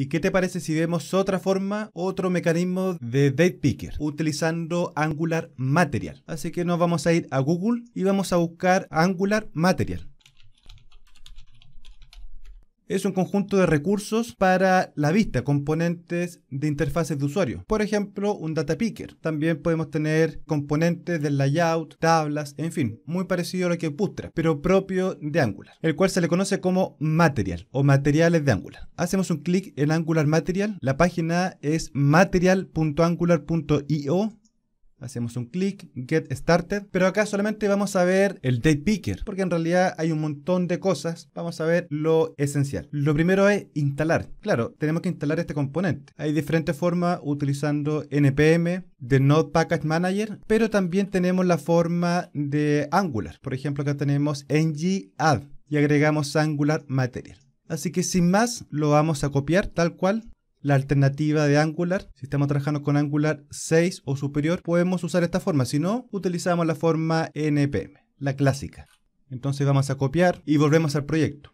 ¿Y qué te parece si vemos otra forma, otro mecanismo de date picker utilizando Angular Material? Así que nos vamos a ir a Google y vamos a buscar Angular Material es un conjunto de recursos para la vista, componentes de interfaces de usuario. Por ejemplo, un data picker. También podemos tener componentes del layout, tablas, en fin, muy parecido a lo que Pustra, pero propio de Angular, el cual se le conoce como material o materiales de Angular. Hacemos un clic en Angular Material, la página es material.angular.io Hacemos un clic, Get Started, pero acá solamente vamos a ver el Date Picker, porque en realidad hay un montón de cosas. Vamos a ver lo esencial. Lo primero es instalar. Claro, tenemos que instalar este componente. Hay diferentes formas utilizando npm, de Node Package Manager, pero también tenemos la forma de Angular. Por ejemplo, acá tenemos ng add y agregamos Angular Material. Así que sin más, lo vamos a copiar tal cual la alternativa de Angular. Si estamos trabajando con Angular 6 o superior, podemos usar esta forma. Si no, utilizamos la forma npm, la clásica. Entonces vamos a copiar y volvemos al proyecto.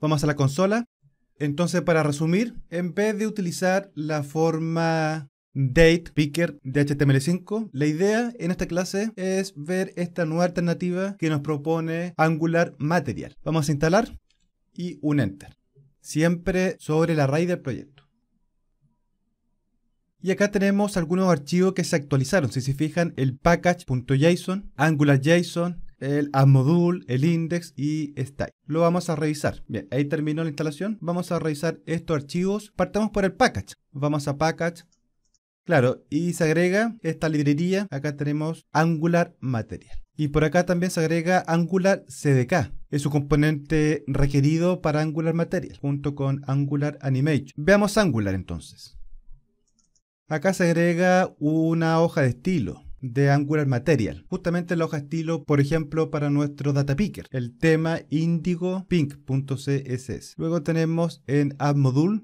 Vamos a la consola. Entonces, para resumir, en vez de utilizar la forma date picker de HTML5, la idea en esta clase es ver esta nueva alternativa que nos propone Angular Material. Vamos a instalar y un enter siempre sobre la raíz del proyecto. Y acá tenemos algunos archivos que se actualizaron. Si se fijan, el package.json, angular.json, el module, el index y style. Lo vamos a revisar. Bien, ahí terminó la instalación. Vamos a revisar estos archivos. Partamos por el package. Vamos a package. Claro, y se agrega esta librería. Acá tenemos Angular Material. Y por acá también se agrega Angular CDK. Es un componente requerido para Angular Material junto con Angular Animation. Veamos Angular entonces. Acá se agrega una hoja de estilo de Angular Material. Justamente la hoja estilo, por ejemplo, para nuestro data picker, el tema indigopink.css. pink.css. Luego tenemos en Add Module.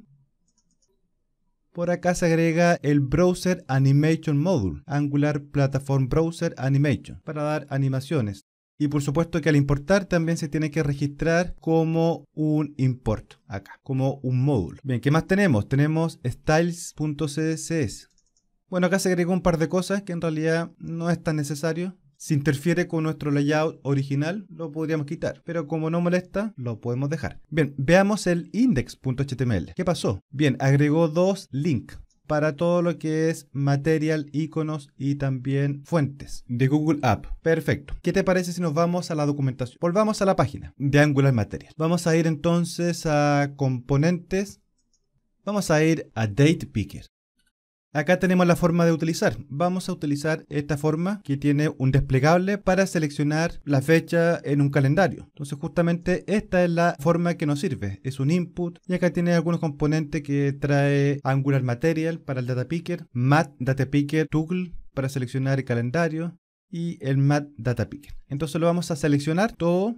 Por acá se agrega el Browser Animation Module, Angular Platform Browser Animation, para dar animaciones. Y por supuesto que al importar también se tiene que registrar como un import acá, como un módulo. Bien, ¿qué más tenemos? Tenemos styles.css. Bueno, acá se agregó un par de cosas que en realidad no es tan necesario. Si interfiere con nuestro layout original, lo podríamos quitar, pero como no molesta, lo podemos dejar. Bien, veamos el index.html. ¿Qué pasó? Bien, agregó dos links para todo lo que es material, iconos y también fuentes de Google App. Perfecto. ¿Qué te parece si nos vamos a la documentación? Volvamos a la página de Angular Material. Vamos a ir entonces a componentes. Vamos a ir a Date Picker. Acá tenemos la forma de utilizar. Vamos a utilizar esta forma que tiene un desplegable para seleccionar la fecha en un calendario. Entonces justamente esta es la forma que nos sirve. Es un input y acá tiene algunos componentes que trae Angular Material para el Data Picker, Mat Data Picker tool para seleccionar el calendario y el Mat Data Picker. Entonces lo vamos a seleccionar todo.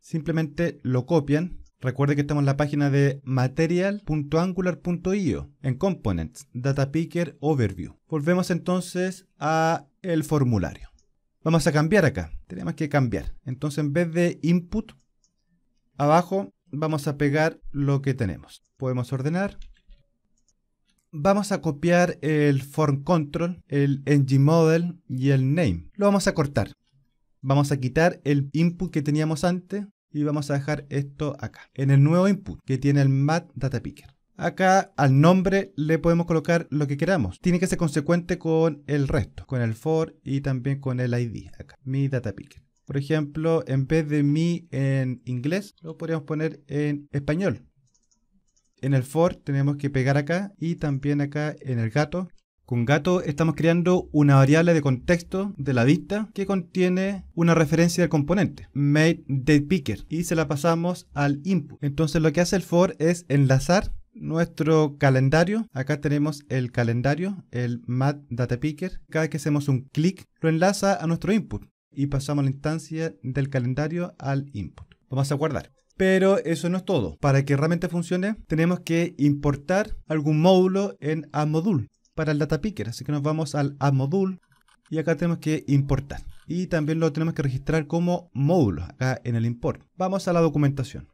Simplemente lo copian Recuerde que estamos en la página de material.angular.io en Components, Data Picker Overview. Volvemos entonces a el formulario. Vamos a cambiar acá. Tenemos que cambiar. Entonces en vez de input, abajo vamos a pegar lo que tenemos. Podemos ordenar. Vamos a copiar el form control, el ngModel y el name. Lo vamos a cortar. Vamos a quitar el input que teníamos antes y vamos a dejar esto acá, en el nuevo input que tiene el Mat Data Picker. Acá al nombre le podemos colocar lo que queramos. Tiene que ser consecuente con el resto, con el for y también con el ID acá, mi data picker. Por ejemplo, en vez de mi en inglés, lo podríamos poner en español. En el for tenemos que pegar acá y también acá en el gato con gato estamos creando una variable de contexto de la vista que contiene una referencia del componente, made y se la pasamos al input. Entonces lo que hace el for es enlazar nuestro calendario. Acá tenemos el calendario, el mat Cada vez que hacemos un clic, lo enlaza a nuestro input y pasamos la instancia del calendario al input. Vamos a guardar. Pero eso no es todo. Para que realmente funcione, tenemos que importar algún módulo en AdModule para el data picker. Así que nos vamos al add module y acá tenemos que importar. Y también lo tenemos que registrar como módulo acá en el import. Vamos a la documentación.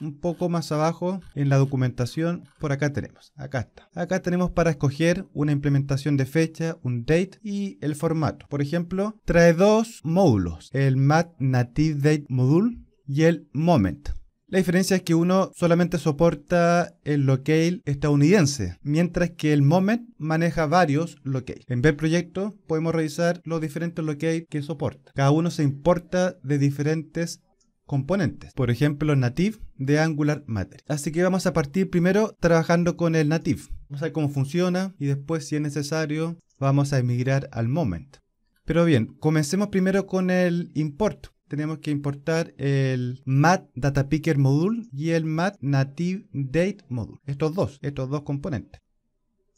Un poco más abajo en la documentación, por acá tenemos, acá está. Acá tenemos para escoger una implementación de fecha, un date y el formato. Por ejemplo, trae dos módulos, el mat native date module y el moment. La diferencia es que uno solamente soporta el locale estadounidense, mientras que el Moment maneja varios locales. En ver proyecto podemos revisar los diferentes locales que soporta. Cada uno se importa de diferentes componentes. Por ejemplo, Native de Angular Matter. Así que vamos a partir primero trabajando con el Native. Vamos a ver cómo funciona y después, si es necesario, vamos a emigrar al Moment. Pero bien, comencemos primero con el import tenemos que importar el mat data picker module y el mat native date module. Estos dos, estos dos componentes.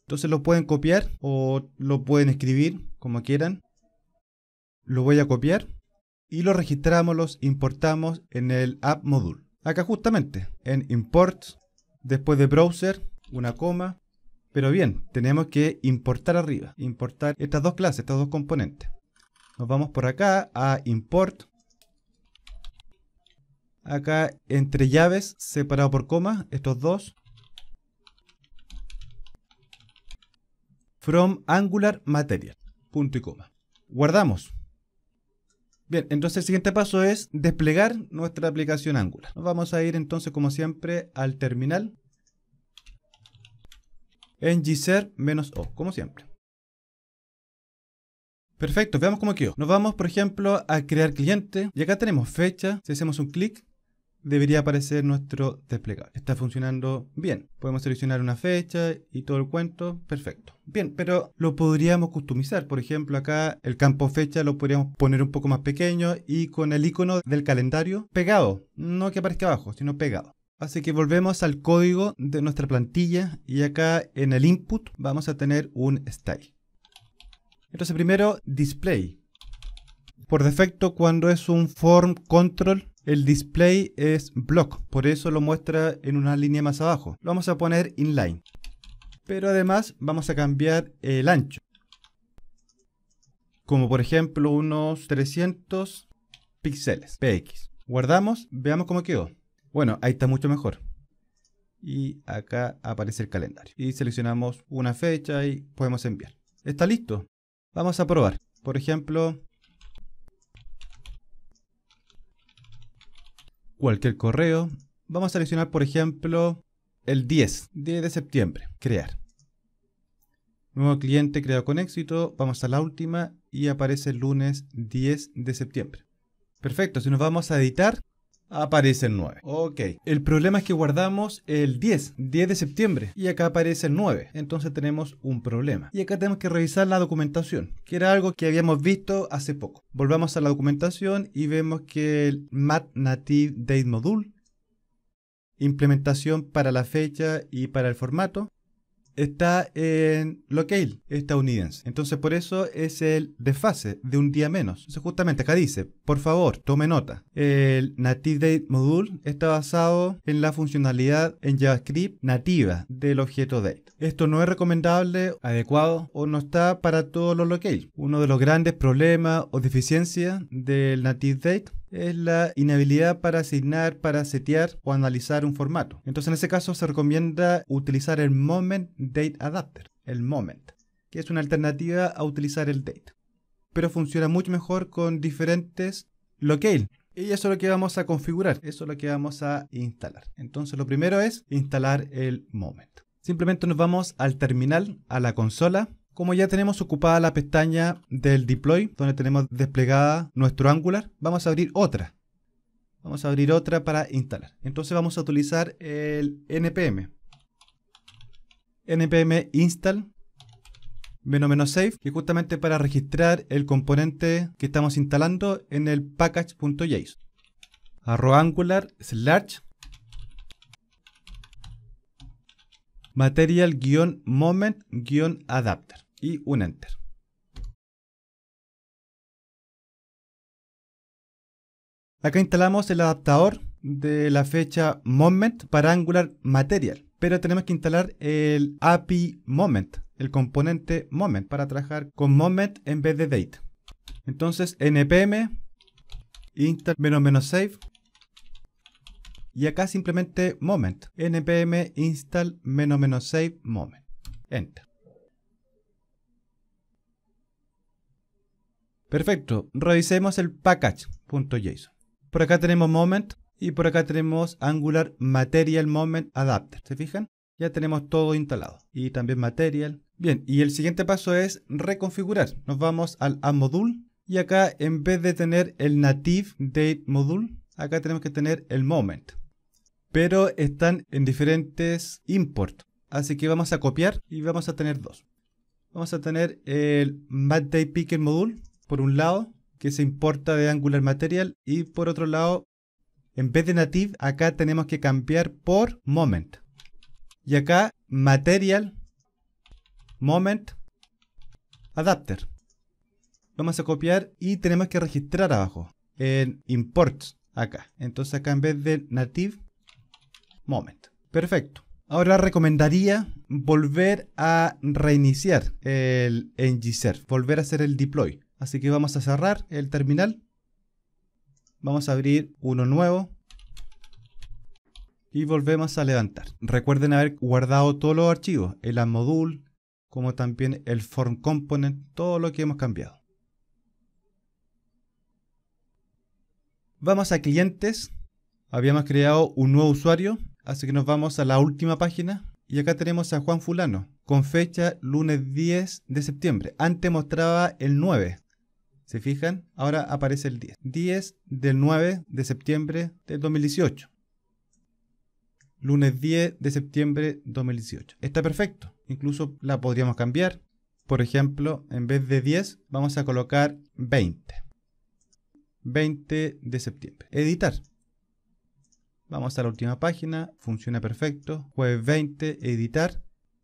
Entonces lo pueden copiar o lo pueden escribir como quieran. Lo voy a copiar y lo registramos, los importamos en el app module. Acá justamente en import, después de browser, una coma. Pero bien, tenemos que importar arriba, importar estas dos clases, estos dos componentes. Nos vamos por acá a import Acá entre llaves, separado por comas, estos dos. From Angular Material. Punto y coma. Guardamos. Bien, entonces el siguiente paso es desplegar nuestra aplicación Angular. Nos vamos a ir entonces como siempre al terminal. En gser-o, como siempre. Perfecto, veamos cómo quedó. Nos vamos por ejemplo a crear cliente y acá tenemos fecha. Si hacemos un clic, debería aparecer nuestro desplegable. Está funcionando bien. Podemos seleccionar una fecha y todo el cuento. Perfecto. Bien, pero lo podríamos customizar. Por ejemplo, acá el campo fecha lo podríamos poner un poco más pequeño y con el icono del calendario pegado. No que aparezca abajo, sino pegado. Así que volvemos al código de nuestra plantilla y acá en el input vamos a tener un style. Entonces primero display por defecto, cuando es un form control, el display es block, por eso lo muestra en una línea más abajo. Lo vamos a poner inline. Pero además vamos a cambiar el ancho. Como por ejemplo unos 300 píxeles, px. Guardamos, veamos cómo quedó. Bueno, ahí está mucho mejor. Y acá aparece el calendario. Y seleccionamos una fecha y podemos enviar. Está listo. Vamos a probar. Por ejemplo, cualquier correo. Vamos a seleccionar, por ejemplo, el 10, de septiembre, crear. Nuevo cliente creado con éxito, vamos a la última y aparece el lunes 10 de septiembre. Perfecto, si nos vamos a editar, aparece el 9. Ok, el problema es que guardamos el 10, 10 de septiembre, y acá aparece el 9, entonces tenemos un problema. Y acá tenemos que revisar la documentación, que era algo que habíamos visto hace poco. Volvamos a la documentación y vemos que el Mat Native Date Module, implementación para la fecha y para el formato, está en locale estadounidense. Entonces por eso es el desfase de un día menos. Entonces justamente acá dice, por favor, tome nota. El Native Date Module está basado en la funcionalidad en JavaScript nativa del objeto date. Esto no es recomendable, adecuado o no está para todos los locales. Uno de los grandes problemas o deficiencias del Native Date es la inhabilidad para asignar, para setear o analizar un formato. Entonces en ese caso se recomienda utilizar el Moment Date Adapter, el Moment, que es una alternativa a utilizar el date. Pero funciona mucho mejor con diferentes locales. Y eso es lo que vamos a configurar, eso es lo que vamos a instalar. Entonces lo primero es instalar el Moment. Simplemente nos vamos al terminal, a la consola, como ya tenemos ocupada la pestaña del deploy, donde tenemos desplegada nuestro Angular, vamos a abrir otra. Vamos a abrir otra para instalar. Entonces vamos a utilizar el npm. npm install menos "-save", que justamente para registrar el componente que estamos instalando en el package.json. Arroba angular slash material-moment-adapter y un enter. Acá instalamos el adaptador de la fecha moment para Angular Material, pero tenemos que instalar el API moment, el componente moment para trabajar con moment en vez de date. Entonces npm install -save y acá simplemente moment npm install -save moment. Enter. Perfecto, revisemos el package.json. Por acá tenemos moment y por acá tenemos angular material moment adapter. ¿Se fijan? Ya tenemos todo instalado y también material. Bien, y el siguiente paso es reconfigurar. Nos vamos al a module y acá en vez de tener el native date module, acá tenemos que tener el moment. Pero están en diferentes imports, Así que vamos a copiar y vamos a tener dos. Vamos a tener el picker module por un lado, que se importa de Angular Material, y por otro lado, en vez de native, acá tenemos que cambiar por moment. Y acá, material, moment, adapter. Vamos a copiar y tenemos que registrar abajo, en imports, acá. Entonces acá en vez de native, moment. Perfecto. Ahora recomendaría volver a reiniciar el ng volver a hacer el deploy. Así que vamos a cerrar el terminal. Vamos a abrir uno nuevo. Y volvemos a levantar. Recuerden haber guardado todos los archivos, el module, como también el form component, todo lo que hemos cambiado. Vamos a clientes. Habíamos creado un nuevo usuario Así que nos vamos a la última página y acá tenemos a Juan Fulano, con fecha lunes 10 de septiembre. Antes mostraba el 9. ¿Se fijan? Ahora aparece el 10. 10 del 9 de septiembre del 2018. Lunes 10 de septiembre 2018. Está perfecto. Incluso la podríamos cambiar. Por ejemplo, en vez de 10 vamos a colocar 20. 20 de septiembre. Editar. Vamos a la última página, funciona perfecto. Jueves 20, editar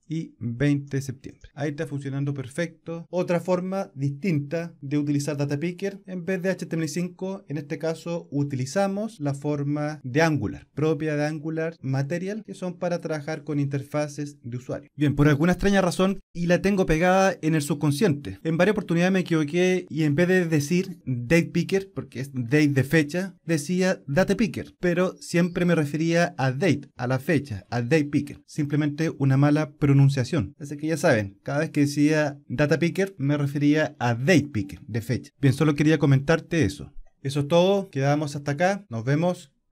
y 20 de septiembre. Ahí está funcionando perfecto. Otra forma distinta de utilizar Data Picker, en vez de HTML5, en este caso utilizamos la forma de Angular, propia de Angular Material, que son para trabajar con interfaces de usuario. Bien, por alguna extraña razón, y la tengo pegada en el subconsciente. En varias oportunidades me equivoqué y en vez de decir Date Picker, porque es date de fecha, decía data Picker, pero siempre me refería a date, a la fecha, a Date Picker. Simplemente una mala pronunciación anunciación. Así que ya saben, cada vez que decía data picker me refería a date picker, de fecha. Bien, solo quería comentarte eso. Eso es todo, quedamos hasta acá, nos vemos.